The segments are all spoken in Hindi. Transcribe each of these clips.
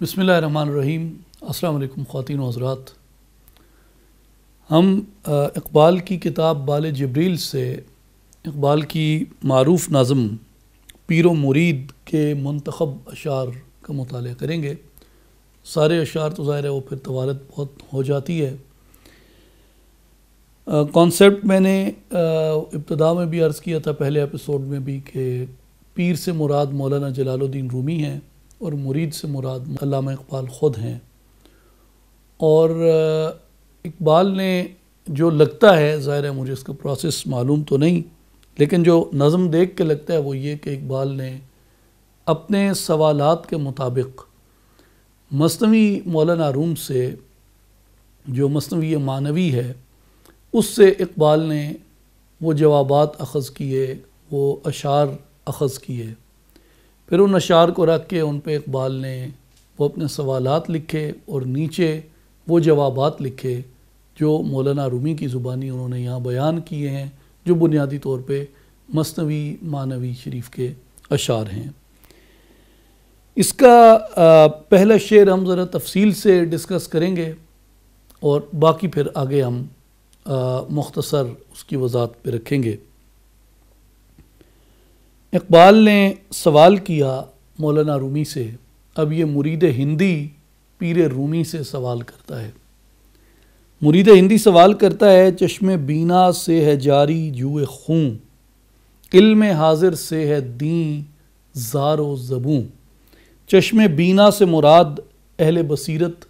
बसमीम् अल्लाम ख़वान हजरात हम इकबाल की किताब बाल जबरील से इकबाल की मरूफ नज़म पिर व मुरीद के मंतखब अशार का मताल करेंगे सारे अशार तो ज़ाहिर है वो फिर तवालत बहुत हो जाती है कॉन्सेप्ट मैंने इब्तदा में भी अर्ज़ किया था पहले एपिसोड में भी कि पीर से मुराद मौलाना जलालुद्दीन रूमी हैं और मुरीद से मुराद अलामा इकबाल ख़ुद हैं और इकबाल ने जो लगता है ज़ाहिर है मुझे इसका प्रोसेस मालूम तो नहीं लेकिन जो नज़म देख के लगता है वो ये कि इकबाल ने अपने सवालात के मुताबिक मसनवी मौलाना रूम से जो मसनवी मानवी है उससे इकबाल ने वो जवाबात अखज़ किए वो अशार अखज़ किए फिर उन अशार को रख के उन पर इकबाल ने वो अपने सवालत लिखे और नीचे वो जवाबात लिखे जो मौलाना रूमी की ज़ुबानी उन्होंने यहाँ बयान किए हैं जो बुनियादी तौर पर मसनवी मानवी शरीफ के अशार हैं इसका पहला शेर हम ज़रा तफसील से डिस्कस करेंगे और बाकी फिर आगे हम मुख्तसर उसकी वजात पर रखेंगे इकबाल ने सवाल किया मौलाना रूमी से अब ये मुरीद हिंदी पीर रूमी से सवाल करता है मुरीद हिंदी सवाल करता है चश्म बीना से है जारी जुए खूँ इल्म हाजिर से है दी ज़ारो ज़बूँ चश्म बीना से मुराद अहल बसीरत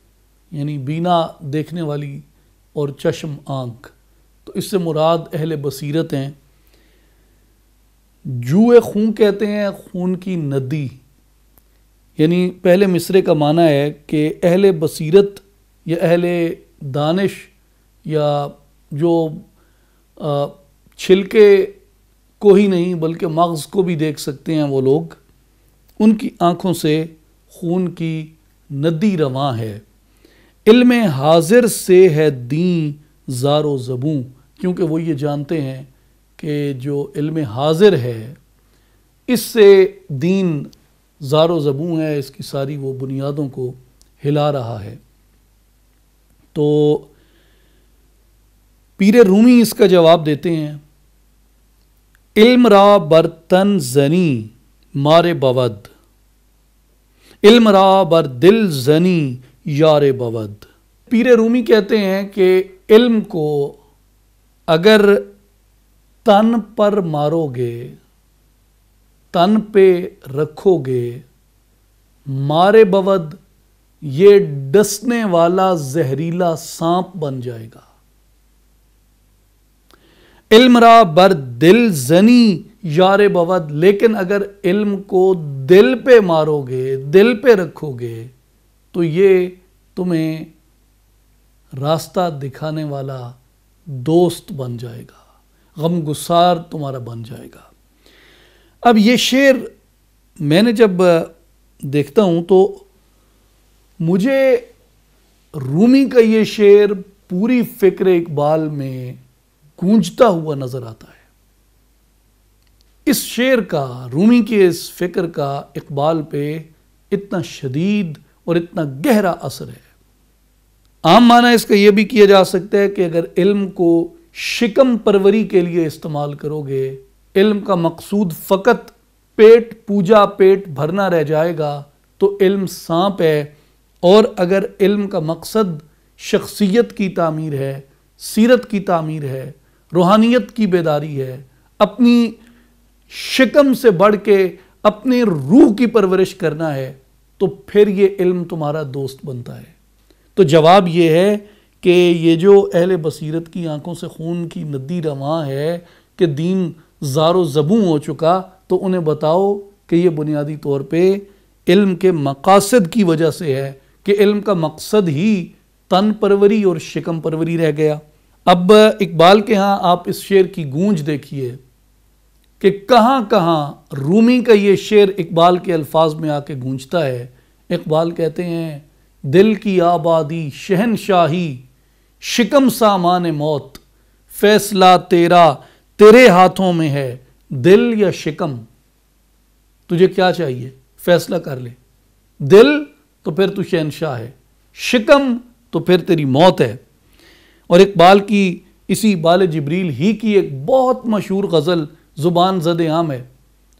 यानी बीना देखने वाली और चश्म आँख तो इससे मुराद अहल बसीरत हैं जुए खून कहते हैं खून की नदी यानी पहले मिसरे का माना है कि अहल बसीरत या अहल दानिश या जो छिलके को ही नहीं बल्कि मग़ज़ को भी देख सकते हैं वो लोग उनकी आँखों से खून की नदी रवा है इल्म हाजिर से है दी ज़ारो ज़बूँ क्योंकि वो ये जानते हैं कि जो इल्म हाजिर है इससे दीन जारो ज़बू है इसकी सारी वो बुनियादों को हिला रहा है तो पीर रूमी इसका जवाब देते हैं इल्म रा बर्तन जनी मारे बवद इल्म रा बर दिल जनी यार बवद पीर रूमी कहते हैं कि इल्म को अगर तन पर मारोगे तन पे रखोगे मारे बवद ये डसने वाला जहरीला सांप बन जाएगा इल्मरा बर दिल जनी यार बवद लेकिन अगर इल्म को दिल पे मारोगे दिल पे रखोगे तो ये तुम्हें रास्ता दिखाने वाला दोस्त बन जाएगा गमगुसार तुम्हारा बन जाएगा अब ये शेर मैंने जब देखता हूँ तो मुझे रूमी का ये शेर पूरी फ़िक्र इकबाल में गूंजता हुआ नज़र आता है इस शेर का रूमी के इस फ़िक्र का इकबाल पे इतना शदीद और इतना गहरा असर है आम माना इसका यह भी किया जा सकता है कि अगर इल्म को शिकम परवरी के लिए इस्तेमाल करोगे इल्म का मकसूद फ़कत पेट पूजा पेट भरना रह जाएगा तो इल्म सांप है और अगर इल्म का मकसद शख्सियत की तामीर है सीरत की तामीर है रूहानियत की बेदारी है अपनी शिकम से बढ़ के अपने रूह की परवरिश करना है तो फिर ये इल्म तुम्हारा दोस्त बनता है तो जवाब ये है कि ये जो अहल बसीरत की आंखों से खून की नदी रवा है कि दीन ज़ारो ज़बू हो चुका तो उन्हें बताओ कि ये बुनियादी तौर पे इल्म के मकासद की वजह से है कि इल्म का मकसद ही तन परवरी और शिकम परवरी रह गया अब इकबाल के यहाँ आप इस शेर की गूंज देखिए कि कहाँ कहाँ रूमी का ये शेर इकबाल के अल्फाज में आके गूंजता है इकबाल कहते हैं दिल की आबादी शहनशाही शिकम सामान मौत फैसला तेरा तेरे हाथों में है दिल या शिकम तुझे क्या चाहिए फैसला कर ले दिल तो फिर तू शहनशाह है शिकम तो फिर तेरी मौत है और इकबाल की इसी बाल जबरील ही की एक बहुत मशहूर गज़ल ज़ुबान जद आम है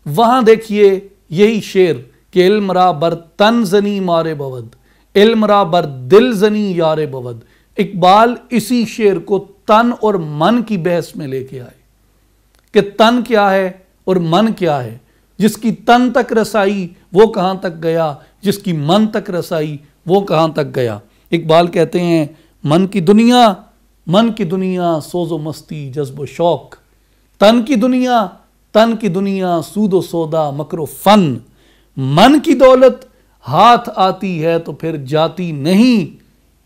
वहां देखिए यही शेर कि इल्मरा बर तन जनी मारे बवद इल्मरा बर दिल जनी यार बवद इकबाल इसी शेर को तन और मन की बहस में लेके आए कि तन क्या है और मन क्या है जिसकी तन तक रसाई वो कहाँ तक गया जिसकी मन तक रसाई वो कहाँ तक गया इकबाल कहते हैं मन की दुनिया मन की दुनिया सोजो मस्ती जज्ब शौक तन की दुनिया तन की दुनिया सूदो सौदा मकरो फन मन की दौलत हाथ आती है तो फिर जाती नहीं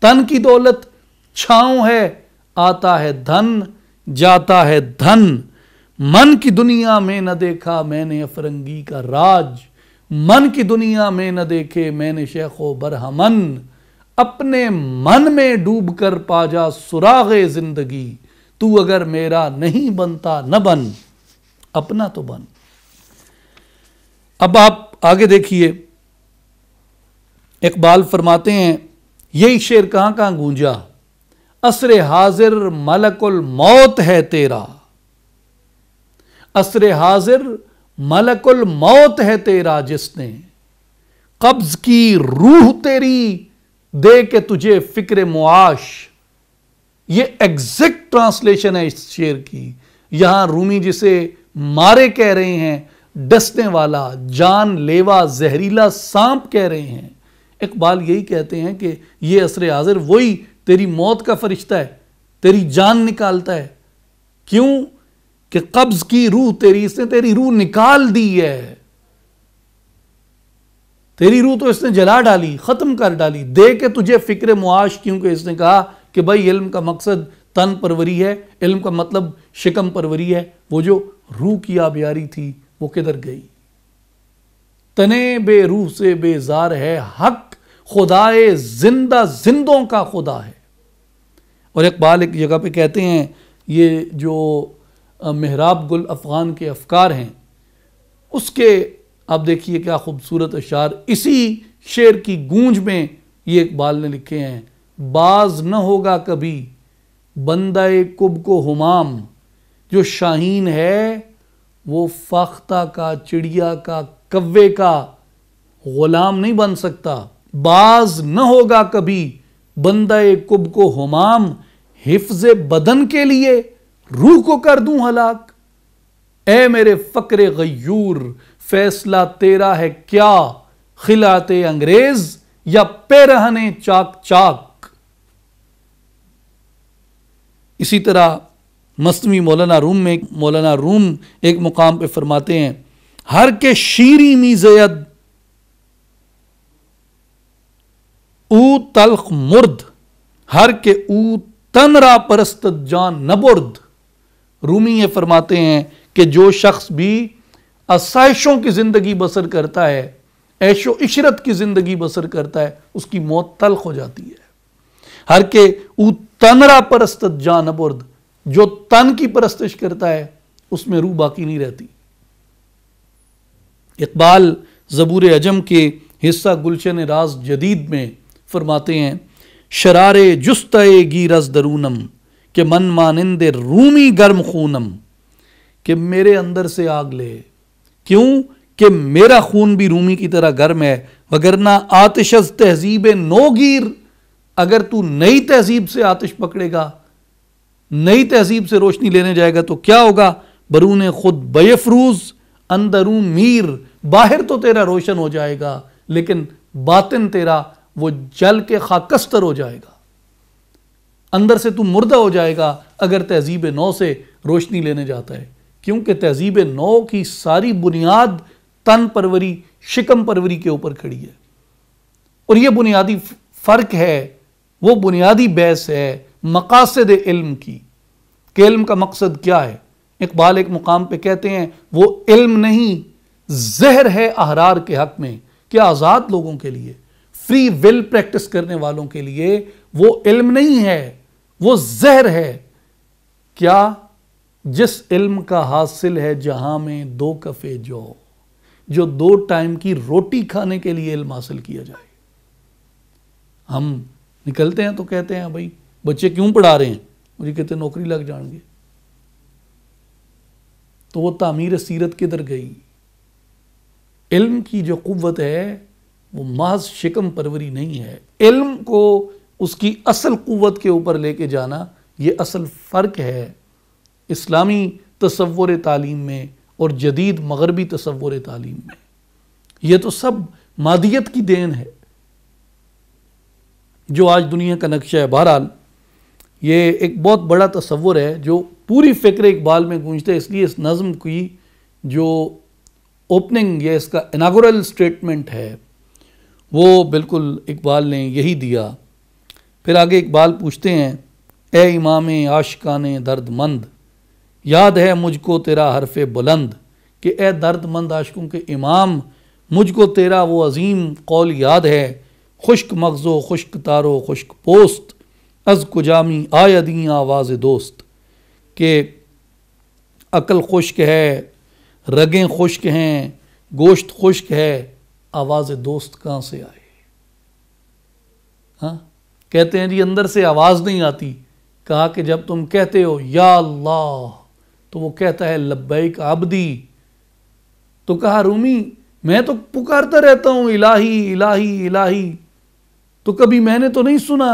तन की दौलत छाऊ है आता है धन जाता है धन मन की दुनिया में न देखा मैंने अफरंगी का राज मन की दुनिया में न देखे मैंने शेखो बरहमन अपने मन में डूब कर पा जा सुराग जिंदगी तू अगर मेरा नहीं बनता न बन अपना तो बन अब आप आगे देखिए इकबाल फरमाते हैं यही शेर कहां कहां गूंजा असर हाजिर मलकुल मौत है तेरा असर हाजिर मलकुल मौत है तेरा जिसने कब्ज की रूह तेरी दे के तुझे फिक्र मुआश ये एग्जैक्ट ट्रांसलेशन है इस शेर की यहां रूमी जिसे मारे कह रहे हैं डसने वाला जान लेवा जहरीला सांप कह रहे हैं इकबाल यही कहते हैं कि ये असर हाजिर वही तेरी मौत का फरिश्ता है तेरी जान निकालता है क्यों कि कब्ज की रूह तेरी इसने तेरी रूह निकाल दी है तेरी रूह तो इसने जला डाली ख़त्म कर डाली दे के तुझे फ़िक्र मुआश क्योंकि इसने कहा कि भाई इल्म का मकसद तन परवरी है इल्म का मतलब शिकम परवरी है वो जो रूह की आबियारी थी वो किधर गई तने बे रूह से बेजार है हक खुदाए जिंदा जिंदों का खुदा है और इकबाल एक जगह पे कहते हैं ये जो मेहराब गुल अफ़गान के अफकार हैं उसके आप देखिए क्या खूबसूरत अशार इसी शेर की गूंज में ये इकबाल ने लिखे हैं बाज न होगा कभी बंदा कुब को हमाम जो शाहीन है वो फाख्ता का चिड़िया का कव्वे का ग़ुलाम नहीं बन सकता बाज न होगा कभी बंदा कुब को हमाम हिफ्ज बदन के लिए रूह को कर दूं हलाक ए मेरे फकर गयूर फैसला तेरा है क्या खिलाते अंग्रेज या पे रहने चाक चाक इसी तरह मस्तमी मौलाना रूम में मौलाना रूम एक मुकाम पे फरमाते हैं हर के शीरी मीजयद ऊ तलख मुर्द हर के ऊ तनरा परस्त जान नबुर्द रूमी ये फरमाते हैं कि जो शख्स भी आसाइशों की ज़िंदगी बसर करता है ऐशो इशरत की ज़िंदगी बसर करता है उसकी मौत तलख हो जाती है हर के ऊ तनरा परस्त जान नबुर्द जो तन की परस्तिश करता है उसमें रूह बाकी नहीं रहती इकबाल ज़बूर अजम के हिस्सा गुलशन राज जदीद में फरमाते हैं शरार जुस्त गीरस दरूनम के मन मानंद रूमी गर्म खूनम के मेरे अंदर से आग ले क्यों कि मेरा खून भी रूमी की तरह गर्म है वगरना आतिश तहजीब नोगीर अगर तू नई तहजीब से आतिश पकड़ेगा नई तहजीब से रोशनी लेने जाएगा तो क्या होगा बरून खुद बेफरूज अंदरू मीर बाहर तो तेरा रोशन हो जाएगा लेकिन बातिन तेरा वो जल के खाकस्तर हो जाएगा अंदर से तू मुर्दा हो जाएगा अगर तहजीब नौ से रोशनी लेने जाता है क्योंकि तहजीब नौ की सारी बुनियाद तन परवरी शिकम परवरी के ऊपर खड़ी है और ये बुनियादी फ़र्क है वो बुनियादी बहस है मकासद इल्म की कि इल्म का मकसद क्या है इकबाल एक मुकाम पे कहते हैं वो इल्म नहीं जहर है अहरार के हक में क्या आज़ाद लोगों के लिए फ्री विल प्रैक्टिस करने वालों के लिए वो इल्म नहीं है वो जहर है क्या जिस इल्म का हासिल है जहां में दो कफे जो जो दो टाइम की रोटी खाने के लिए इल्म हासिल किया जाए हम निकलते हैं तो कहते हैं भाई बच्चे क्यों पढ़ा रहे हैं मुझे कहते नौकरी लग जाएंगे तो वो तामीर सीरत किधर गई इल्म की जो कुत है वो महज शिकम परवरी नहीं है इल्म को उसकी असल क़वत के ऊपर लेके जाना ये असल फ़र्क है इस्लामी तस्वुर तालीम में और जदीद मगरबी तस्वुर तालीम में ये तो सब मादियत की देन है जो आज दुनिया का नक्शा है बहरहाल ये एक बहुत बड़ा तस्वुर है जो पूरी फ़िक्र इकबाल में गूंजता है इसलिए इस नज़म की जो ओपनिंग या इसका इनागोरल स्टेटमेंट है वो बिल्कुल इकबाल ने यही दिया फिर आगे इकबाल पूछते हैं ए इमाम आशकान दर्दमंद याद है मुझको तेरा हरफ बुलंद कि ए दर्दमंद आशकों के इमाम मुझको तेरा वो अजीम कौल याद है खुश्क मगज़ो खुश्क तारो खुश्क पोस्त अज कुजामी आयदी आवाज़ दोस्त के अकल खुश्क है रगें खुश्क हैं गोश्त खुश्क है आवाज़ दोस्त कहाँ से आए हाँ कहते हैं जी अंदर से आवाज़ नहीं आती कहा कि जब तुम कहते हो या अल्लाह तो वो कहता है लब्बैक आबदी तो कहा रूमी मैं तो पुकारता रहता हूँ इलाही इलाही इलाही तो कभी मैंने तो नहीं सुना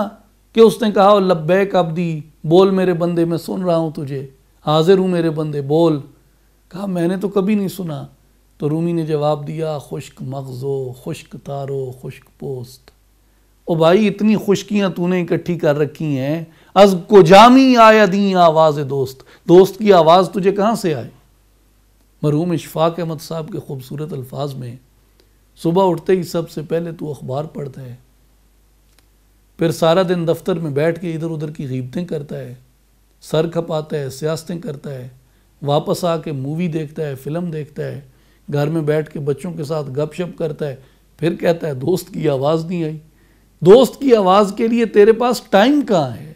कि उसने कहा लब्बैक आबदी बोल मेरे बंदे मैं सुन रहा हूँ तुझे हाजिर हूँ मेरे बंदे बोल कहा मैंने तो कभी नहीं सुना तो रूमी ने जवाब दिया खुश्क मगज़ो खुश्क तारो खुश्क पोस्त ओ भाई इतनी खुशकियाँ तूने इकट्ठी कर रखी हैं अज को जामी आया दी आवाज़ दोस्त दोस्त की आवाज़ तुझे कहाँ से आए मरहूम इशफाक अहमद साहब के खूबसूरत अल्फाज में सुबह उठते ही सबसे पहले तू अखबार पढ़ता है फिर सारा दिन दफ्तर में बैठ के इधर उधर की गीबतें करता है सर खपाता है सियासतें करता है वापस आके मूवी देखता है फ़िल्म देखता है घर में बैठ के बच्चों के साथ गपशप करता है फिर कहता है दोस्त की आवाज़ नहीं आई दोस्त की आवाज़ के लिए तेरे पास टाइम कहाँ है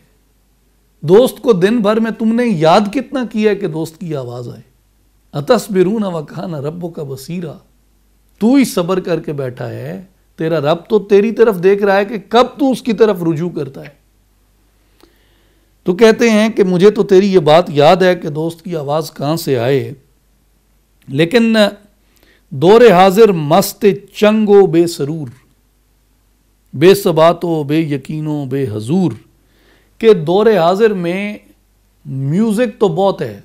दोस्त को दिन भर में तुमने याद कितना किया कि दोस्त की आवाज़ आए अतस बिरून ना रबो का बसीरा तू ही सब्र करके बैठा है तेरा रब तो तेरी तरफ देख रहा है कि कब तू उसकी तरफ रुजू करता है तो कहते हैं कि मुझे तो तेरी ये बात याद है कि दोस्त की आवाज़ कहाँ से आए लेकिन दौर हाजिर मस्त चंगो बेसरूर बेसबातो बे यकीनों हजूर के दौर हाजिर में म्यूज़िक तो बहुत है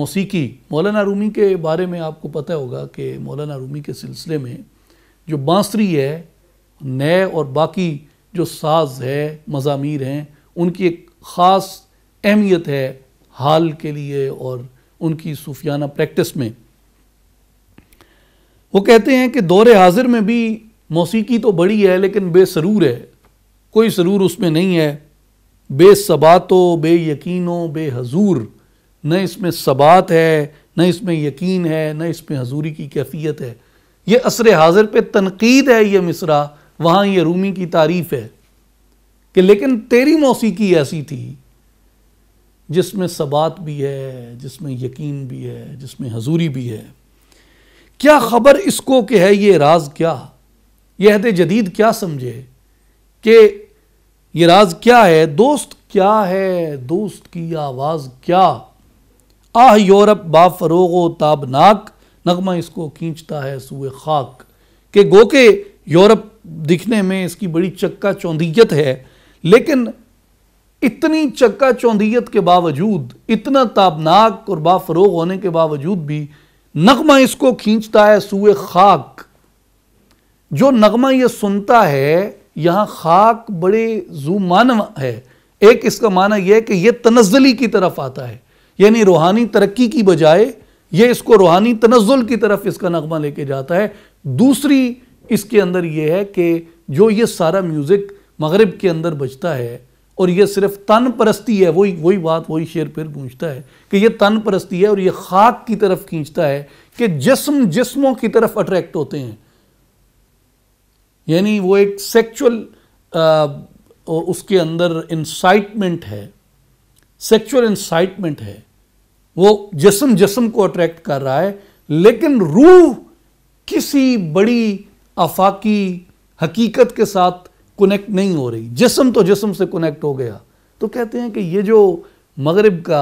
मौसीकी मौलाना रूमी के बारे में आपको पता होगा कि मौलाना रूमी के सिलसिले में जो बांसुरी है नए और बाकी जो साज है मज़ामीर हैं उनकी एक ख़ास अहमियत है हाल के लिए और उनकी सूफियाना प्रैक्टिस में वो कहते हैं कि दौर हाजिर में भी मौसीकी तो बड़ी है लेकिन बेसरूर है कोई सरूर उसमें नहीं है बेसबातो बे हजूर न इसमें सबात है न इसमें यकीन है न इसमें हजूरी की कैफियत है ये असर हाजिर पे तनकीद है ये मिसरा वहाँ ये रूमी की तारीफ़ है कि लेकिन तेरी मौसीकी ऐसी थी जिसमें सबात भी है जिसमें यकीन भी है जिसमें हजूरी भी है क्या खबर इसको कि है ये राज क्या ये जदीद क्या समझे कि ये राज क्या है दोस्त क्या है दोस्त की आवाज़ क्या आह बा फरोगो ताबनाक नगमा इसको खींचता है सूए खाक के गो के यूरोप दिखने में इसकी बड़ी चक्का चौंधियत है लेकिन इतनी चक्का चौंधियत के बावजूद इतना ताबनाक और बाफरोग होने के बावजूद भी नगमा इसको खींचता है सूए खाक जो नगमा ये सुनता है यहाँ खाक बड़े जुमान है एक इसका माना यह कि यह तनजली की तरफ आता है यानी रूहानी तरक्की की बजाय यह इसको रूहानी तनजुल की तरफ इसका नगमा लेके जाता है दूसरी इसके अंदर यह है कि जो ये सारा म्यूज़िक मगरब के अंदर बजता है और ये सिर्फ तन परस्ती है वही वही बात वही शेर फिर गूंजता है कि ये तन परस्ती है और ये खाक की तरफ खींचता है कि जिस्म जिस्मों की तरफ अट्रैक्ट होते हैं यानी वो एक सेक्चुअल उसके अंदर इंसाइटमेंट है सेक्चुअल इंसाइटमेंट है वो जिसम जिसम को अट्रैक्ट कर रहा है लेकिन रूह किसी बड़ी आफाकी हकीकत के साथ कनेक्ट नहीं हो रही जिसम तो जिसम से कनेक्ट हो गया तो कहते हैं कि ये जो मगरब का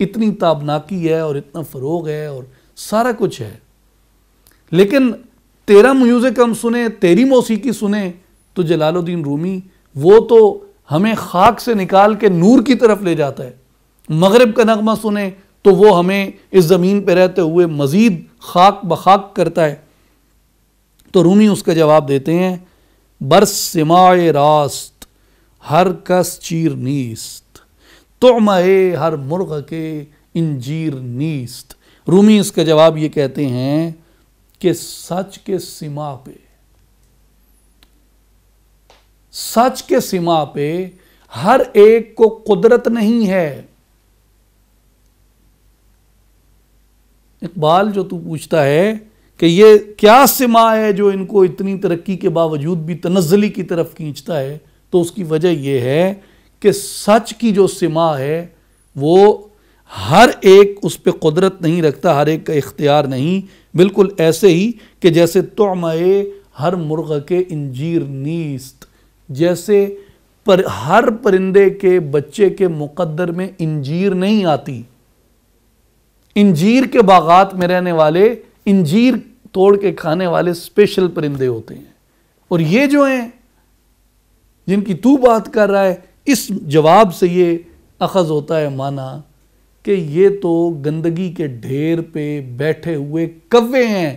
इतनी ताबनाकी है और इतना फ़रोग है और सारा कुछ है लेकिन तेरा म्यूज़िक हम सुने तेरी मौसीकी सुने तो जलालुद्दीन रूमी वो तो हमें खाक से निकाल के नूर की तरफ ले जाता है मगरब का नगमा सुने तो वो हमें इस ज़मीन पर रहते हुए मज़ीद खाक बखाक करता है तो रूमी उसका जवाब देते हैं बर सिमाए रास्त हर कस चीर नीस्त ए हर मुर्ग के इंजीर नीस्त रूमी इसका जवाब ये कहते हैं कि सच के सिमा पे सच के सिमा पे हर एक को कुदरत नहीं है इकबाल जो तू पूछता है कि ये क्या सिमा है जो इनको इतनी तरक्की के बावजूद भी तनजली की तरफ खींचता है तो उसकी वजह यह है कि सच की जो सिमा है वो हर एक उस पर कुदरत नहीं रखता हर एक का इख्तियार नहीं बिल्कुल ऐसे ही कि जैसे तोमए हर मुर्ग के इंजीर नीस्त जैसे पर हर परिंदे के बच्चे के मुकद्दर में इंजीर नहीं आती इंजीर के बागात में रहने वाले इंजीर तोड़ के खाने वाले स्पेशल परिंदे होते हैं और ये जो हैं जिनकी तू बात कर रहा है इस जवाब से ये अखज़ होता है माना कि ये तो गंदगी के ढेर पे बैठे हुए कव्वे हैं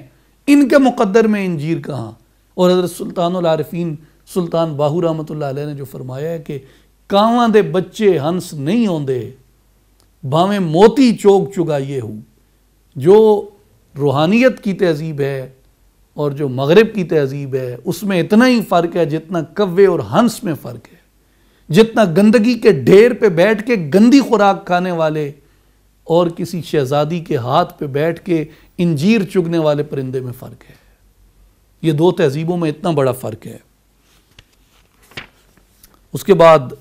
इनके मुकद्दर में इंजीर कहाँ और हज़रत सुल्तान आरफीन सुल्तान बाहू रहमत ने जो फरमाया है कि कावां दे बच्चे हंस नहीं होंगे भावें मोती चोक चुगाइए हूँ जो रूहानियत की तहजीब है और जो मगरब की तहजीब है उसमें इतना ही फ़र्क है जितना कव्वे और हंस में फ़र्क है जितना गंदगी के ढेर पे बैठ के गंदी खुराक खाने वाले और किसी शहज़ादी के हाथ पे बैठ के इंजीर चुगने वाले परिंदे में फ़र्क है ये दो तहजीबों में इतना बड़ा फ़र्क है उसके बाद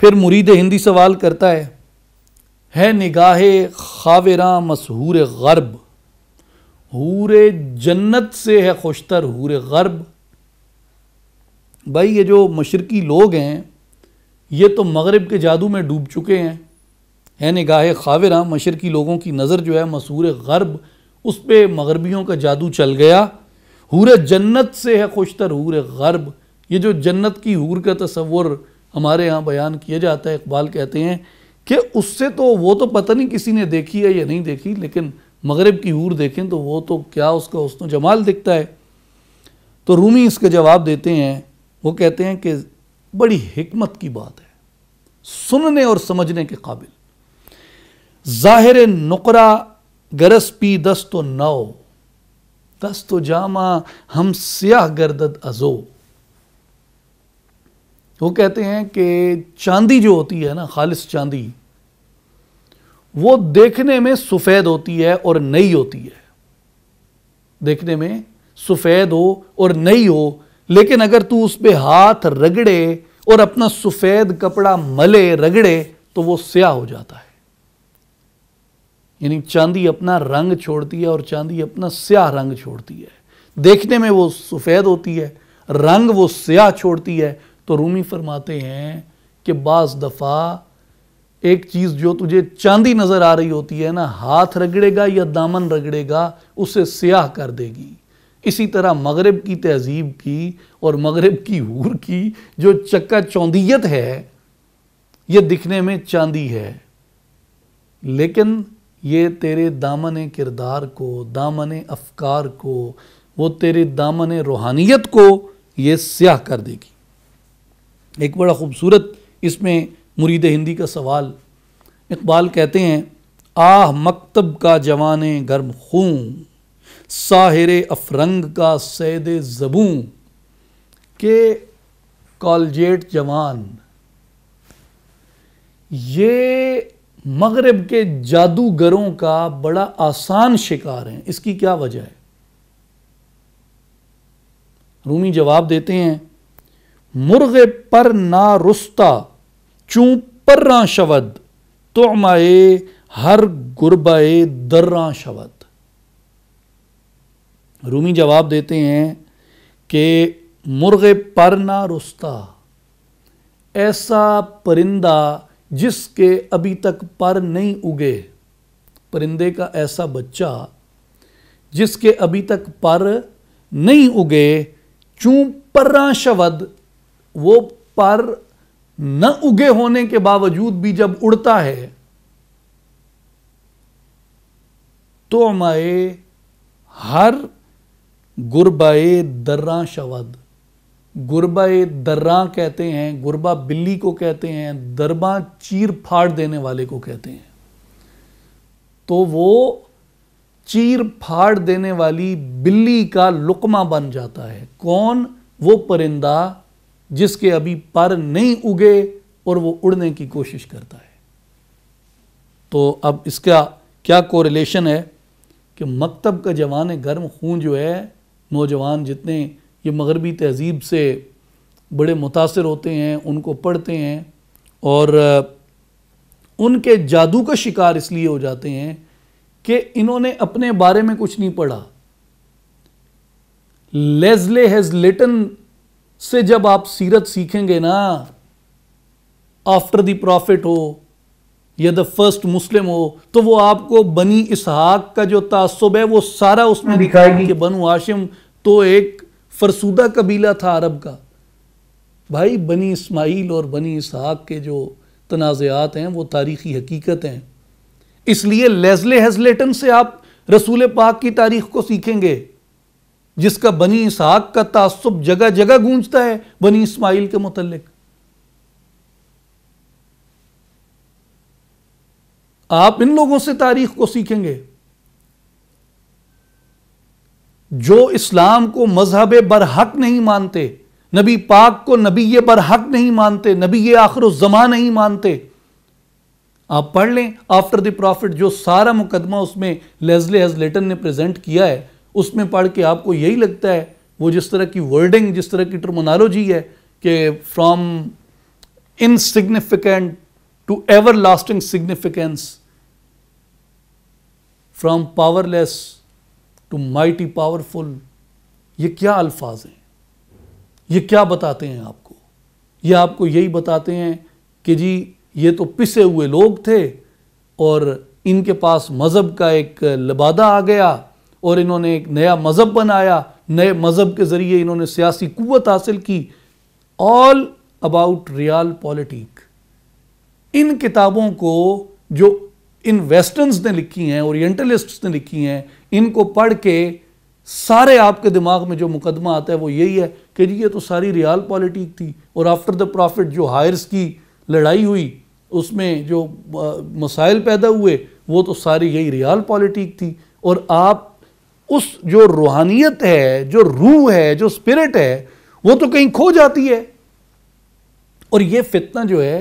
फिर मुरीद हिंदी सवाल करता है है निगाह खावरा मशहूर गर्ब हूर जन्नत से है खुशतर हूर गर्ब भाई ये जो मशरकी लोग हैं ये तो मगरब के जादू में डूब चुके हैं है निगाह खावरा मशरकी लोगों की नज़र जो है मशहूर गर्ब उस पर मगरबियों का जादू चल गया हूर जन्नत से है खुशतर हूर गर्ब ये जो जन्नत की हूर का तस्वुर हमारे यहाँ बयान किया जाता है इकबाल कहते हैं कि उससे तो वो तो पता नहीं किसी ने देखी है या नहीं देखी लेकिन मगरब की ऊर देखें तो वो तो क्या उसका हसन जमाल दिखता है तो रूमी इसका जवाब देते हैं वो कहते हैं कि बड़ी हमत की बात है सुनने और समझने के काबिल ज़ाहिर नुकरा गरस पी दस्त नौ दस्त जामा हम स्याह गर्दत अजो तो कहते हैं कि चांदी जो होती है ना खालिश चांदी वो देखने में सफ़ेद होती है और नई होती है देखने में सफ़ेद हो और नई हो लेकिन अगर तू उस पर हाथ रगड़े और अपना सफ़ेद कपड़ा मले रगड़े तो वो स्याह हो जाता है यानी चांदी अपना रंग छोड़ती है और चांदी अपना स्याह रंग छोड़ती है देखने में वो सफ़ेद होती है रंग वो स्याह छोड़ती है तो रूमी फरमाते हैं कि बाज़ दफ़ा एक चीज़ जो तुझे चांदी नज़र आ रही होती है ना हाथ रगड़ेगा या दामन रगड़ेगा उसे स्याह कर देगी इसी तरह मगरब की तहजीब की और मगरब की हूर की जो चक्का चौंदियत है ये दिखने में चांदी है लेकिन ये तेरे दामन किरदार को दामन अफकार को वो तेरे दामन रूहानियत को ये स्याह कर देगी एक बड़ा ख़ूबसूरत इसमें मुरीद हिंदी का सवाल इकबाल कहते हैं आह मकतब का जवान गर्म खूँ साहिर अफरंग का सैद ज़बू के कॉलजेट जवान ये मगरब के जादूगरों का बड़ा आसान शिकार है इसकी क्या वजह है रूमी जवाब देते हैं मुर्गे पर ना रुस्ता चूं पर्रा शवद तुमाए हर गुरबाए दर्रा शवद रूमी जवाब देते हैं कि मुर्गे पर ना रुस्ता ऐसा परिंदा जिसके अभी तक पर नहीं उगे परिंदे का ऐसा बच्चा जिसके अभी तक पर नहीं उगे चूं पर्रा शवद वो पर न उगे होने के बावजूद भी जब उड़ता है तो हमारे हर गुरबाए दर्रा शवद गुरबाए दर्रा कहते हैं गुरबा बिल्ली को कहते हैं दरबा चीर फाड़ देने वाले को कहते हैं तो वो चीर फाड़ देने वाली बिल्ली का लुकमा बन जाता है कौन वो परिंदा जिसके अभी पर नहीं उगे और वो उड़ने की कोशिश करता है तो अब इसका क्या कोरिलेशन है कि मकतब का जवान गर्म खून जो है नौजवान जितने ये मगरबी तहज़ीब से बड़े मुतासर होते हैं उनको पढ़ते हैं और उनके जादू का शिकार इसलिए हो जाते हैं कि इन्होंने अपने बारे में कुछ नहीं पढ़ा लेजले हैज़ लिटन से जब आप सीरत सीखेंगे ना आफ्टर द प्रॉफिट हो या द फर्स्ट मुस्लिम हो तो वो आपको बनी इसहाक का जो तासुब है वो सारा उसमें दिखाएगी कि बनू आशिम तो एक फरसूदा कबीला था अरब का भाई बनी इस्माइल और बनी इसहाक के जो तनाज़ात हैं वो तारीख़ी हकीकत हैं इसलिए लेजले हेजलेटन से आप रसूल पाक की तारीख़ को सीखेंगे जिसका बनी इसहाक का तासुब जगह जगह गूंजता है बनी इस्माइल के मुतलक आप इन लोगों से तारीख को सीखेंगे जो इस्लाम को मजहब बरहक नहीं मानते नबी पाक को नबी ये बरहक नहीं मानते नबी ये आखिर जमा नहीं मानते आप पढ़ लें आफ्टर द प्रॉफिट जो सारा मुकदमा उसमें लेजले हेजलेटन ने प्रेजेंट किया है उसमें पढ़ के आपको यही लगता है वो जिस तरह की वर्डिंग जिस तरह की टर्मोनोलॉजी है कि from insignificant to everlasting significance from powerless to mighty powerful ये क्या अल्फाज हैं ये क्या बताते हैं आपको ये आपको यही बताते हैं कि जी ये तो पिसे हुए लोग थे और इनके पास मज़हब का एक लबादा आ गया और इन्होंने एक नया मज़हब बनाया नए मज़हब के ज़रिए इन्होंने सियासी क़वत हासिल की ऑल अबाउट रियाल पॉलिटिक इन किताबों को जो इन वेस्टर्नस ने लिखी हैं ओरिएंटलिस्ट्स ने लिखी हैं इनको पढ़ के सारे आपके दिमाग में जो मुकदमा आता है वो यही है कि जी ये तो सारी रियाल पॉलिटिक थी और आफ्टर द प्रॉफिट जो हायर्स की लड़ाई हुई उसमें जो मसाइल पैदा हुए वो तो सारी यही रियाल पॉलिटिक थी और आप उस जो रूहानियत है जो रूह है जो स्पिरिट है वो तो कहीं खो जाती है और ये फितना जो है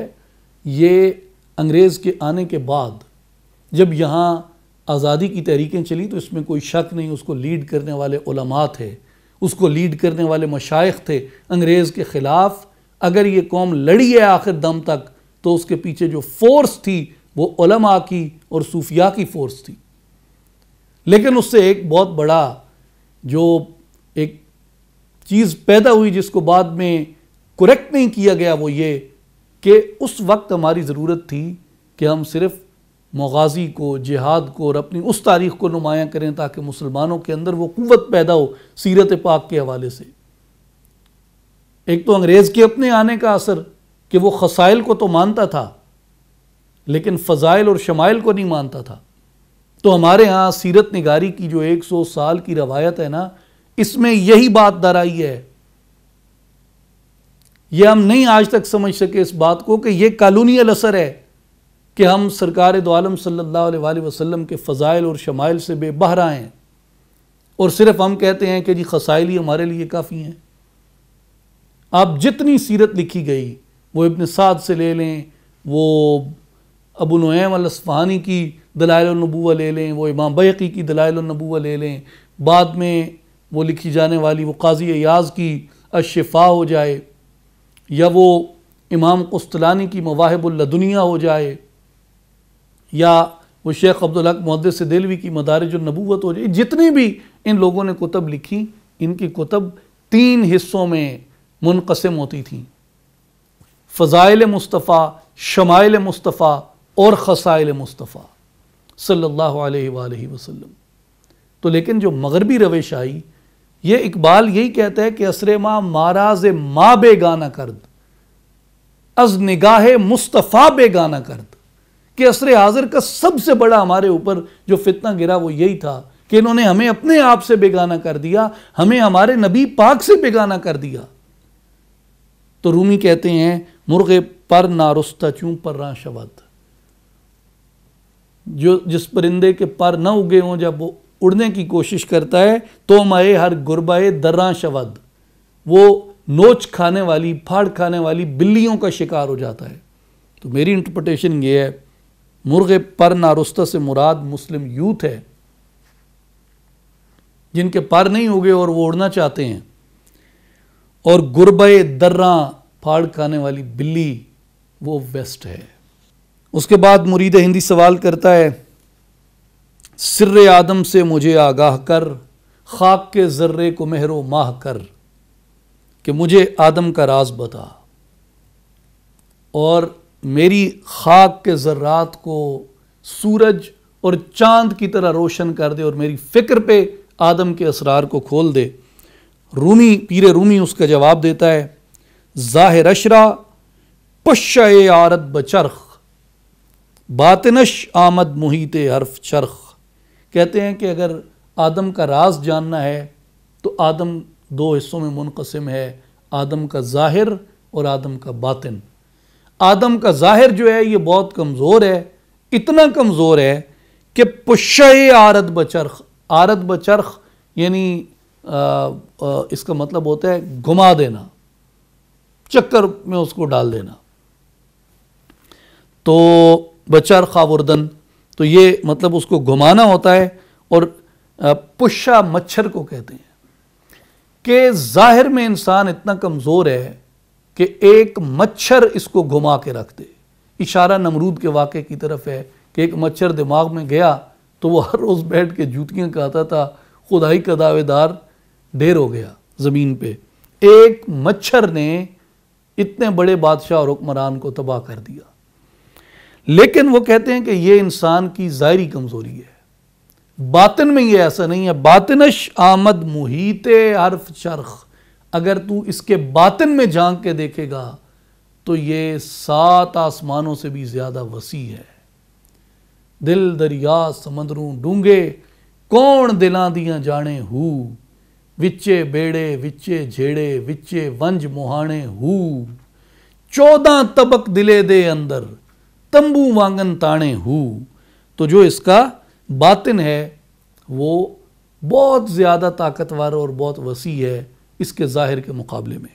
ये अंग्रेज़ के आने के बाद जब यहाँ आज़ादी की तहरीकें चली तो इसमें कोई शक नहीं उसको लीड करने वाले उलमा थे उसको लीड करने वाले मशाइ थे अंग्रेज़ के ख़िलाफ़ अगर ये कौम लड़ी है आखिर दम तक तो उसके पीछे जो फोर्स थी वो उलमा की और सूफिया की फोर्स थी लेकिन उससे एक बहुत बड़ा जो एक चीज़ पैदा हुई जिसको बाद में करेक्ट नहीं किया गया वो ये कि उस वक्त हमारी ज़रूरत थी कि हम सिर्फ़ मगाजी को जिहाद को और अपनी उस तारीख़ को नुमायाँ करें ताकि मुसलमानों के अंदर वो क़वत पैदा हो सीरत पाक के हवाले से एक तो अंग्रेज़ के अपने आने का असर कि वो खसाइल को तो मानता था लेकिन फ़ज़ाइल और शमाइल को नहीं मानता था तो हमारे यहाँ सीरत निगारी की जो 100 साल की रवायत है ना इसमें यही बात दर आई है यह हम नहीं आज तक समझ सके इस बात को कि यह कॉलोनियल असर है कि हम सरकार दोम सल्ला वसम के फ़ज़ाइल और शमाइल से बेबहरा हैं और सिर्फ हम कहते हैं कि जी खसाइल ही हमारे लिए काफ़ी हैं आप जितनी सीरत लिखी गई वो इबन साद से ले लें वो अबुलैम अलसफ़ानी की दलालनबू ले लें वो इमाम बैकी की दलालनबू ले लें बाद में वो लिखी जाने वाली वो काजी अयाज की अशफा हो जाए या वो इमाम कुस्तलानी की मवाहबुल्लदुनिया हो जाए या वो शेख अब्दुल्हक महद दिलवी की मदारजुलनबूत हो जाए जितने भी इन लोगों ने कुतब लिखी इनकी कुतब तीन हिस्सों में मुनकसम होती थी फ़ज़ाइल मुस्तफ़ा शमाइल मुस्तफ़ा और खसाइल मुस्तफ़ा सल्लल्लाहु अलैहि वसल्लम तो लेकिन जो मगरबी रवेश आई ये इकबाल यही कहता है कि असर माँ माराज माँ बेगाना करद अज निगाह मुस्तफ़ा बेगाना करद कि असर हाजिर का सबसे बड़ा हमारे ऊपर जो फितना गिरा वो यही था कि इन्होंने हमें अपने आप से बेगाना कर दिया हमें हमारे नबी पाक से बेगाना कर दिया तो रूमी कहते हैं मुर्गे पर नारुस्ता चूं पर राशवत जो जिस परिंदे के पर न उगे हों जब वो उड़ने की कोशिश करता है तो मए हर गुरबाए दर्रा शवद वो नोच खाने वाली फाड़ खाने वाली बिल्लियों का शिकार हो जाता है तो मेरी इंटरप्रटेशन ये है मुर्गे पर नारुस्ता से मुराद मुस्लिम यूथ है जिनके पर नहीं उगे और वो उड़ना चाहते हैं और गुरबाए दर्रा फाड़ खाने वाली बिल्ली वो वेस्ट है उसके बाद मुरीद हिंदी सवाल करता है सिर आदम से मुझे आगाह कर खाक के जर्रे को मेहरो माह कर कि मुझे आदम का राज बता और मेरी खाक के ज़र्रात को सूरज और चांद की तरह रोशन कर दे और मेरी फ़िक्र पे आदम के असरार को खोल दे रूमी पीर रूमी उसका जवाब देता है ज़ाहिर अशरा पश्श आरत बचरख बातनश आमद मुहित हर्फ चरख कहते हैं कि अगर आदम का राज जानना है तो आदम दो हिस्सों में मुनकसम है आदम का ज़ाहिर और आदम का बातिन आदम का ज़ाहिर जो है ये बहुत कमज़ोर है इतना कमज़ोर है कि पुशे आरत बचरख आरत बचरख यानी आ, आ, इसका मतलब होता है घुमा देना चक्कर में उसको डाल देना तो बचर खावरदन तो ये मतलब उसको घुमाना होता है और पुशा मच्छर को कहते हैं कि ज़ाहिर में इंसान इतना कमज़ोर है कि एक मच्छर इसको घुमा के रख दे इशारा नमरूद के वाक़े की तरफ है कि एक मच्छर दिमाग में गया तो वो हर रोज़ बैठ के जूतियाँ कहता था खुदाई का दावेदार ढेर हो गया ज़मीन पे एक मच्छर ने इतने बड़े बादशाह और हुक्मरान को तबाह कर दिया लेकिन वो कहते हैं कि ये इंसान की ज़ाहरी कमज़ोरी है बातिन में ये ऐसा नहीं है बातनश आमद मुहित अरफ शर्ख अगर तू इसके बातिन में झांक के देखेगा तो ये सात आसमानों से भी ज़्यादा वसी है दिल दरिया समंदरों डूंगे कौन दिला दिया जाने हु विचे बेड़े विचे झेड़े विचे वंज मुहाने हु चौदह तबक दिले दे अंदर तंबू वांगन ताणे हु तो जो इसका बातिन है वो बहुत ज़्यादा ताकतवर और बहुत वसी है इसके ज़ाहिर के मुकाबले में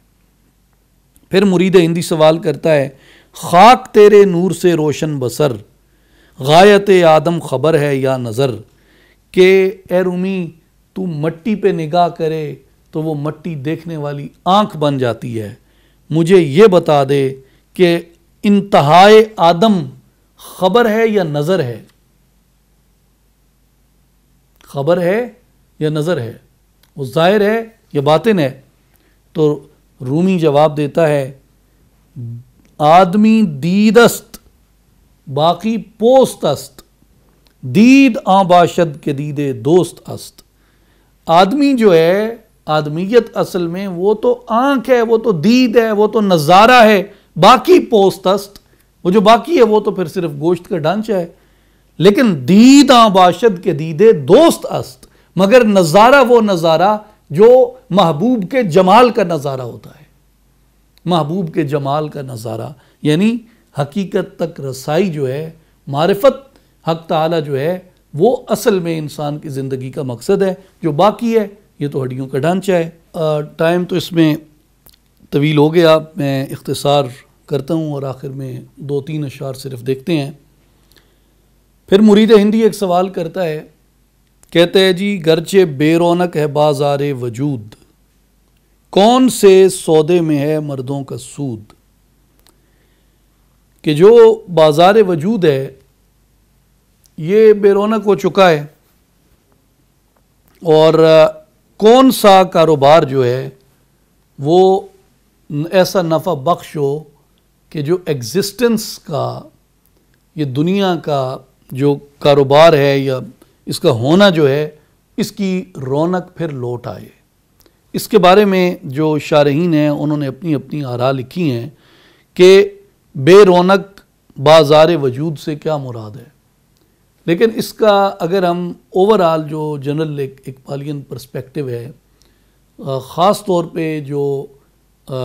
फिर मुरीद हिंदी सवाल करता है खाक तेरे नूर से रोशन बसर गायत आदम खबर है या नज़र के ए रूमी तू मट्टी पे निगाह करे तो वो मट्टी देखने वाली आँख बन जाती है मुझे ये बता दे कि इंतहाए आदम खबर है या नज़र है खबर है या नज़र है वो ज़ाहिर है या बातिन है तो रूमी जवाब देता है आदमी दीदस्त बाकी पोस्त अस्त दीद आबाशद के दीदे दोस्त अस्त आदमी जो है आदमीयत असल में वो तो आंख है वो तो दीद है वो तो नज़ारा है बाकी पोस्तस्त वो जो बाकी है वो तो फिर सिर्फ गोश्त का ढांचा है लेकिन दीदा बाशद के दीदे दोस्त अस्त मगर नज़ारा वो नज़ारा जो महबूब के जमाल का नज़ारा होता है महबूब के जमाल का नज़ारा यानी हकीकत तक रसाई जो है मारफत हक तला जो है वो असल में इंसान की ज़िंदगी का मकसद है जो बाकी है ये तो हड्डियों का ढांचा है टाइम तो इसमें तवील हो गया मैं इख्तसार करता हूँ और आखिर में दो तीन अशार सिर्फ देखते हैं फिर मुरीद हिंदी एक सवाल करता है कहते हैं जी गरचे रौनक है बाजार वजूद कौन से सौदे में है मर्दों का सूद कि जो बाजार वजूद है ये बेरोनक हो चुका है और कौन सा कारोबार जो है वो ऐसा नफ़ा बख्श हो कि जो एग्जिस्टेंस का ये दुनिया का जो कारोबार है या इसका होना जो है इसकी रौनक फिर लौट आए इसके बारे में जो शारहन हैं उन्होंने अपनी अपनी आरा लिखी हैं कि बे रौनक बाजार वजूद से क्या मुराद है लेकिन इसका अगर हम ओवरऑल जो जनरल एक इकबालियन परस्पेक्टिव है ख़ास तौर पे जो आ,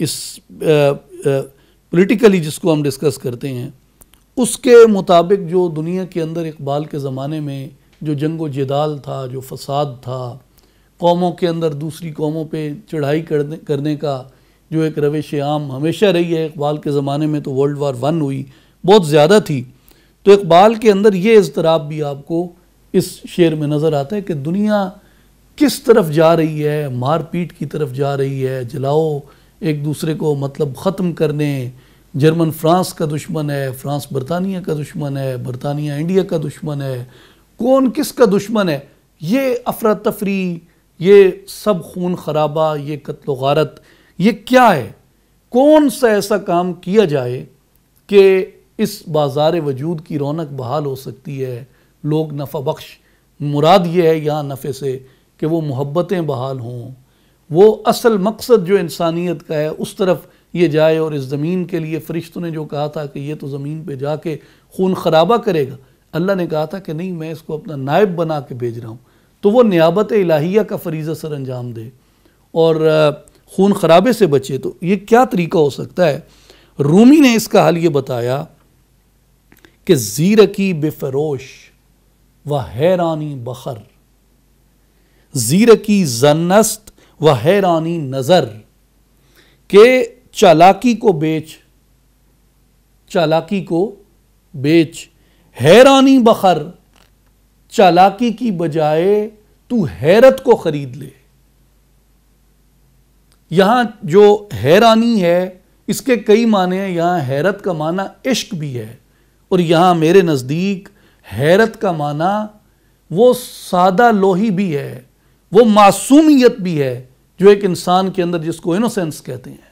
इस पॉलिटिकली जिसको हम डिस्कस करते हैं उसके मुताबिक जो दुनिया के अंदर इकबाल के ज़माने में जो जंग जदाल था जो फसाद था कौमों के अंदर दूसरी कौमों पे चढ़ाई करने करने का जो एक रविश आम हमेशा रही है इकबाल के ज़माने में तो वर्ल्ड वार वन हुई बहुत ज़्यादा थी तो इकबाल के अंदर ये इजतराब भी आपको इस शेर में नज़र आता है कि दुनिया किस तरफ जा रही है मारपीट की तरफ जा रही है जलाओ एक दूसरे को मतलब ख़त्म करने जर्मन फ्रांस का दुश्मन है फ्रांस बरतानिया का दुश्मन है बरतानिया इंडिया का दुश्मन है कौन किस का दुश्मन है ये अफरा तफरी ये सब खून खराबा ये कत्ल गारत ये क्या है कौन सा ऐसा काम किया जाए कि इस बाज़ार वजूद की रौनक बहाल हो सकती है लोग नफ़ा बख्श मुराद ये है यहाँ नफ़े से कि वो मोहब्बतें बहाल हों वो असल मकसद जो इंसानियत का है उस तरफ ये जाए और इस ज़मीन के लिए फ़रिश्तों ने जो कहा था कि ये तो ज़मीन पर जाके खून ख़राबा करेगा अल्लाह ने कहा था कि नहीं मैं इसको अपना नायब बना के भेज रहा हूँ तो वो नियाबत इलाहिया का फरीज सर अंजाम दे और खून ख़राबे से बचे तो ये क्या तरीका हो सकता है रूमी ने इसका हल ये बताया कि ज़ीरकी बेफरोश व हैरानी बखर ज़ीरकी जन्नस्त व हैरानी नज़र के चालाकी को बेच चालाकी को बेच हैरानी बखर चालाकी की बजाय तू हैरत को ख़रीद ले यहां जो हैरानी है इसके कई माने हैं यहां हैरत का माना इश्क भी है और यहां मेरे नज़दीक हैरत का माना वो सादा लोही भी है वो मासूमियत भी है जो एक इंसान के अंदर जिसको इनोसेंस कहते हैं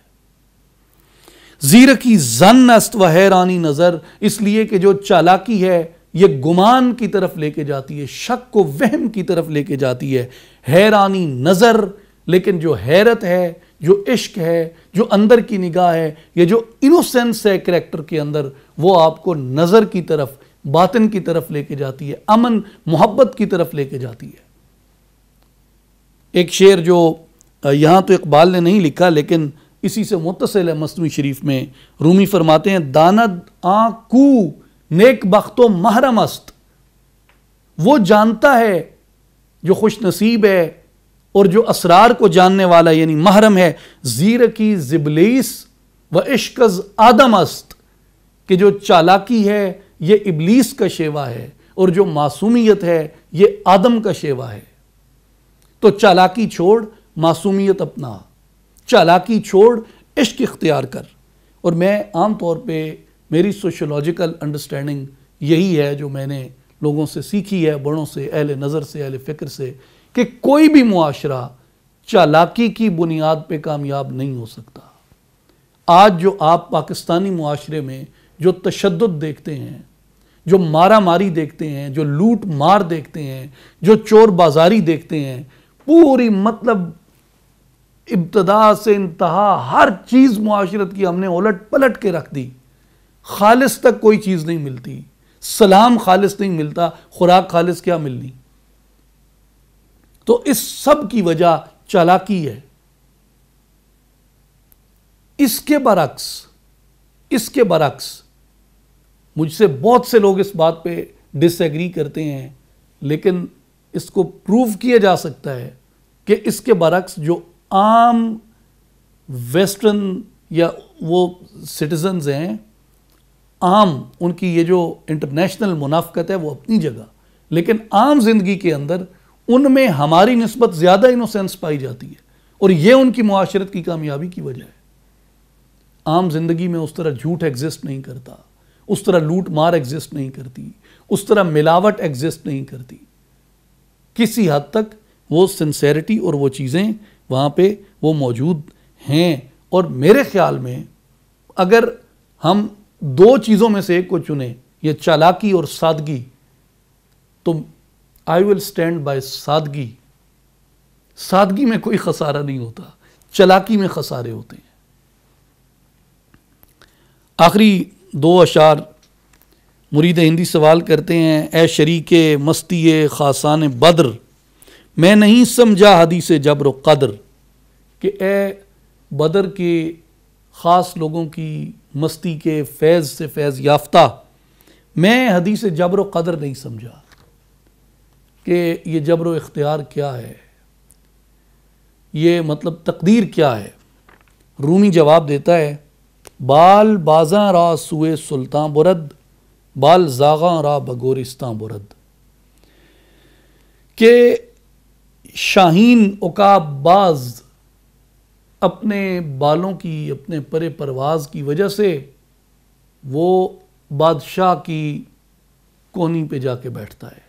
जीर की जन अस्त व हैरानी नज़र इसलिए कि जो चालाकी है यह गुमान की तरफ लेके जाती है शक को वहम की तरफ लेके जाती है हैरानी नज़र लेकिन जो हैरत है जो इश्क है जो अंदर की निगाह है यह जो इनोसेंस है करेक्टर के अंदर वो आपको नज़र की तरफ बातन की तरफ लेके जाती है अमन मोहब्बत की तरफ लेके जाती है एक शेर जो यहाँ तो इकबाल ने नहीं लिखा लेकिन इसी से मुतसिल है मसनू शरीफ में रूमी फरमाते हैं दानद आकू नेक बख्तो महरम अस्त वो जानता है जो खुश नसीब है और जो असरार को जानने वाला यानी महरम है जीर की जिबलीस व इश्कज आदम अस्त कि जो चालाकी है ये इबलीस का शेवा है और जो मासूमियत है ये आदम का शेवा है तो चालाकी छोड़ मासूमियत अपना चालाकी छोड़ इश्क इख्तियार कर और मैं आम तौर पे मेरी सोशोलॉजिकल अंडरस्टैंडिंग यही है जो मैंने लोगों से सीखी है बड़ों से अहल नज़र से अहल फ़िक्र से कि कोई भी मुआशरा चालाकी की बुनियाद पे कामयाब नहीं हो सकता आज जो आप पाकिस्तानी माशरे में जो तशद देखते हैं जो मारा मारी देखते हैं जो लूट मार देखते हैं जो चोर बाजारी देखते हैं पूरी मतलब इब्तदा से इंतहा हर चीज़ माशरत की हमने उलट पलट के रख दी खालिस तक कोई चीज़ नहीं मिलती सलाम खालिस नहीं मिलता खुराक खालिस क्या मिलनी तो इस सब की वजह चालाकी है इसके बरक्स इसके बरक्स मुझसे बहुत से लोग इस बात पे डिसएग्री करते हैं लेकिन इसको प्रूव किया जा सकता है कि इसके बरक्स जो आम वेस्टर्न या वो सिटीजन्स हैं आम उनकी ये जो इंटरनेशनल मुनाफ्त है वो अपनी जगह लेकिन आम जिंदगी के अंदर उनमें हमारी नस्बत ज़्यादा इनोसेंस पाई जाती है और ये उनकी माशरत की कामयाबी की वजह है आम जिंदगी में उस तरह झूठ एग्जिस्ट नहीं करता उस तरह लूट मार एग्जिस्ट नहीं करती उस तरह मिलावट एग्जिस्ट नहीं करती किसी हद तक वो सिंसेरिटी और वो चीज़ें वहाँ पे वो मौजूद हैं और मेरे ख्याल में अगर हम दो चीज़ों में से एक को चुने ये चालाकी और सादगी तो आई विल स्टैंड बाय सादगी सादगी में कोई खसारा नहीं होता चलाकी में खसारे होते हैं आखिरी दो अशार मुरीद हिंदी सवाल करते हैं ए शरीक मस्ती खासान बद्र मैं नहीं समझा से जबर कदर कि ए बदर के ख़ास लोगों की मस्ती के फैज़ से फैज़ याफ्ता मैं से जबर कदर नहीं समझा कि ये जबर इख्तियार क्या है ये मतलब तकदीर क्या है रूमी जवाब देता है बाल बाजा रा सुए सुल्तान बुरद बाल जागा रा बगोरिस्तान बुरद के शाहीन उकाबाज अपने बालों की अपने परे परवाज की वजह से वो बादशाह की कोनी पे जाके बैठता है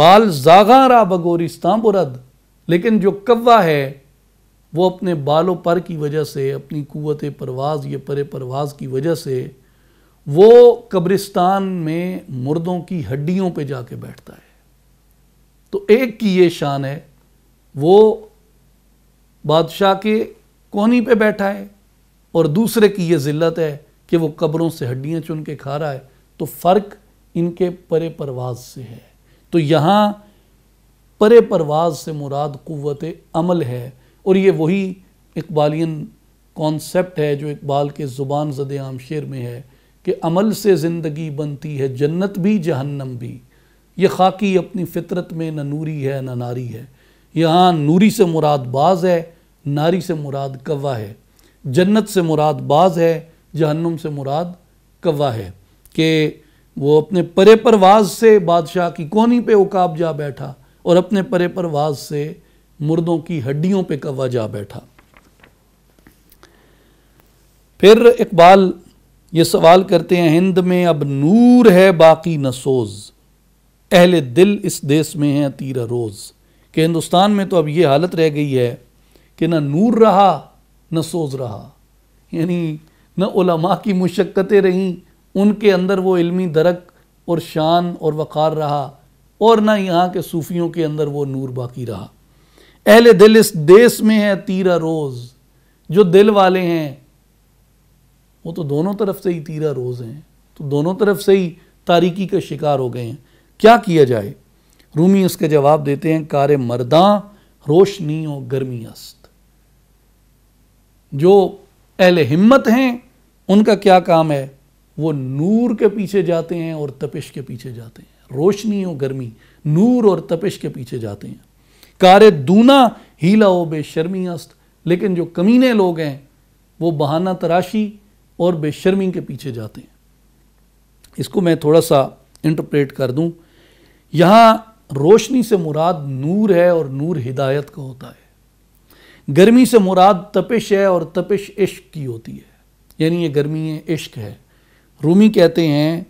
बाल जागारा बगोरिस्तां बुरद लेकिन जो कव्वा है वो अपने बालों पर की वजह से अपनी कुत परवाज या परे परवाज की वजह से वो कब्रिस्तान में मुर्दों की हड्डियों पे जाके बैठता है तो एक की ये शान है वो बादशाह के कोहनी पे बैठा है और दूसरे की ये ज़िल्लत है कि वो कब्रों से हड्डियाँ चुन के खा रहा है तो फ़र्क इनके परे परवाज से है तो यहाँ परे परवाज से मुराद क़वत अमल है और ये वही इकबालियन कॉन्सेप्ट है जो इकबाल के ज़ुबान जद आम शेर में है कि अमल से ज़िंदगी बनती है जन्नत भी जहन्नम भी ये खाकी अपनी फितरत में न नूरी है ना नारी है यहाँ नूरी से मुराद बाज है नारी से मुराद कवा है जन्नत से मुराद बाज है जहन्नुम से मुराद कवा है कि वो अपने परे परवाज से बादशाह की कोनी पे उकाब जा बैठा और अपने परे परवाज से मुर्दों की हड्डियों पे कवा जा बैठा फिर इकबाल ये सवाल करते हैं हिंद में अब नूर है बाकी नसोज़ अहल दिल इस देश में हैं तीर रोज़ कि हिंदुस्तान में तो अब ये हालत रह गई है कि ना नूर रहा न सोज रहा यानी न उलमा की मुशक्क़तें रहीं उनके अंदर वो इलमी दरक और शान और वक़ार रहा और ना यहाँ के सूफ़ियों के अंदर वो नूर बाकी रहा अहल दिल इस देश में है तीरा रोज़ जो दिल वाले हैं वो तो दोनों तरफ से ही तीरा रोज़ हैं तो दोनों तरफ से ही तारीकी का शिकार हो गए हैं क्या किया जाए रूमी उसके जवाब देते हैं कार मर्दा रोशनी और गर्मी अस्त जो अहल हिम्मत हैं उनका क्या काम है वो नूर के पीछे जाते हैं और तपिश के पीछे जाते हैं रोशनी और गर्मी नूर और तपिश के पीछे जाते हैं कार दूना हीला हो बेशर्मी अस्त लेकिन जो कमीने लोग हैं वो बहाना तराशी और बेशर्मी के पीछे जाते हैं इसको मैं थोड़ा सा इंटरप्रेट कर दूं यहाँ रोशनी से मुराद नूर है और नूर हिदायत का होता है गर्मी से मुराद तपिश है और तपिश इश्क की होती है यानी ये गर्मी इश्क है रूमी कहते हैं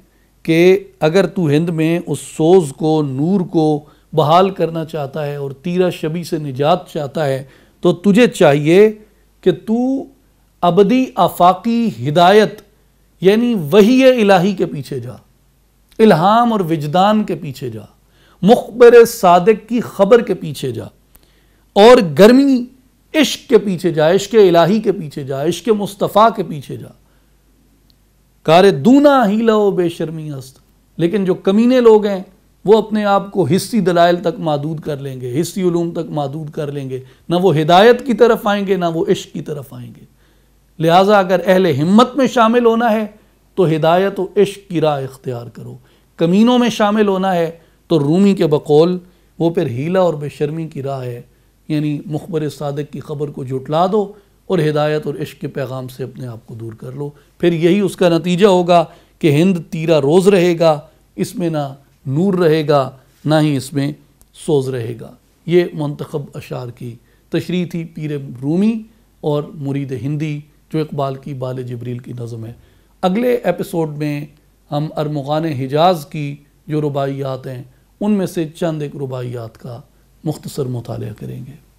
कि अगर तू हिंद में उस सोज़ को नूर को बहाल करना चाहता है और तीरा शबी से निजात चाहता है तो तुझे चाहिए कि तू अबदी आफाकी हिदायत यानी वही इलाही के पीछे जा इल्हाम और विजदान के पीछे जा मुखबर सादक की खबर के पीछे जा और गर्मी इश्क के पीछे जा इश्क इलाही के पीछे जा इश्क मुस्तफ़ा के पीछे जा कार दूना हीला लो बेशर्मी हस्त लेकिन जो कमीने लोग हैं वो अपने आप को हिस्सी दलाइल तक महदूद कर लेंगे हिस्सी ूम तक महदूद कर लेंगे ना वो हिदायत की तरफ आएंगे ना वो इश्क की तरफ आएंगे लिहाजा अगर अहल हिम्मत में शामिल होना है तो हिदायत व इश्क की राह इख्तियार करो कमीनों में शामिल होना है तो रूमी के बकौल वो फिर हीला और बेशर्मी की राह है यानी मुखबर सादक की खबर को जुटला दो और हिदायत और इश्क के पैगाम से अपने आप को दूर कर लो फिर यही उसका नतीजा होगा कि हिंद तीरा रोज़ रहेगा इसमें ना नूर रहेगा ना ही इसमें सोज रहेगा ये मंतखब अशार की तशरी थी पीर रूमी और मुरीद हिंदी जो इकबाल की बाल जबरील की नज़म है अगले एपिसोड में हम अरमगान हिजाज की जो रुबाइयात हैं उनमें से चंद एक रुबाइयात का मुख्तसर मुताल करेंगे